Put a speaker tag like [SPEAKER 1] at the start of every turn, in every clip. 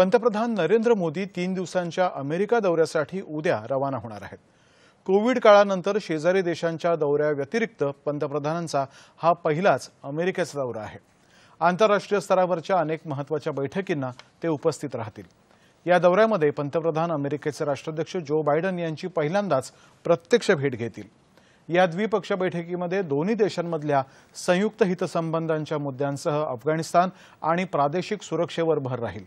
[SPEAKER 1] पंतप्रधान नरेंद्र मोदी तीन दिवसांच्या अमेरिका दौऱ्यासाठी उद्या रवाना होणार आहेत कोविड काळानंतर शेजारी देशांच्या दौऱ्याव्यतिरिक्त पंतप्रधानांचा हा पहिलाच अमेरिकेचा दौरा आहे आंतरराष्ट्रीय स्तरावरच्या अनेक महत्वाच्या बैठकींना ते उपस्थित राहतील या दौऱ्यामध्ये पंतप्रधान अमेरिकेचे राष्ट्राध्यक्ष जो बायडन यांची पहिल्यांदाच प्रत्यक्ष भेट घेतील या द्विपक्षीय बैठकीमध्ये दोन्ही देशांमधल्या संयुक्त हितसंबंधांच्या मुद्द्यांसह अफगाणिस्तान आणि प्रादेशिक सुरक्षेवर भर राहील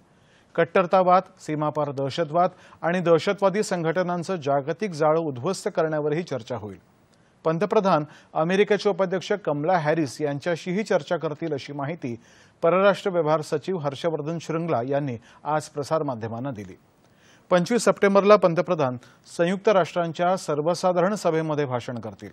[SPEAKER 1] कट्टरतावाद सीमापार दहशतवाद आणि दहशतवादी संघटनांचं जागतिक जाळं उद्ध्वस्त करण्यावरही चर्चा होईल पंतप्रधान अमेरिकेचे उपाध्यक्ष कमला हॅरिस यांच्याशीही चर्चा करतील अशी माहिती परराष्ट्र व्यवहार सचिव हर्षवर्धन श्रृंगला यांनी आज प्रसारमाध्यमांना दिली पंचवीस सप्टेंबरला पंतप्रधान संयुक्त राष्ट्रांच्या सर्वसाधारण सभेमध्ये भाषण करतील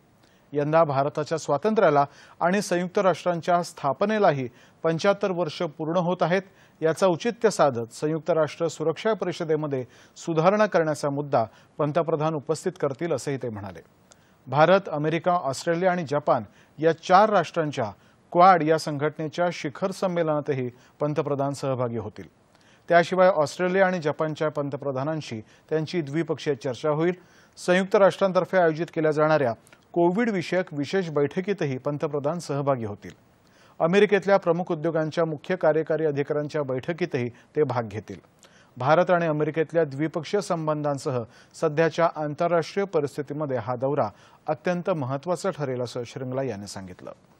[SPEAKER 1] यंदा भारताच्या स्वातंत्र्याला आणि संयुक्त राष्ट्रांच्या स्थापनेलाही पंच्याहत्तर वर्ष पूर्ण होत आहेत याचा औचित्य साधत संयुक्त राष्ट्र सुरक्षा परिषदेमध्ये सुधारणा करण्याचा मुद्दा पंतप्रधान उपस्थित करतील असंही ते म्हणाले भारत अमेरिका ऑस्ट्रेलिया आणि जपान या चार राष्ट्रांच्या क्वाड या संघटनेच्या शिखर संमेलनातही पंतप्रधान सहभागी होतील त्याशिवाय ऑस्ट्रेलिया आणि जपानच्या पंतप्रधानांशी त्यांची द्विपक्षीय चर्चा होईल संयुक्त राष्ट्रांतर्फे आयोजित केल्या जाणाऱ्या कोविड विषयक विशेष बैठकीतही पंतप्रधान सहभागी होतील अमेरिकेतल्या प्रमुख उद्योगांच्या मुख्य कार्यकारी अधिकाऱ्यांच्या बैठकीतही ते भाग घेतील भारत आणि अमेरिकेतल्या द्विपक्षीय संबंधांसह सध्याच्या आंतरराष्ट्रीय परिस्थितीमध्ये हा दौरा अत्यंत महत्त्वाचा ठरेल असं श्रृंगला यांनी सांगितलं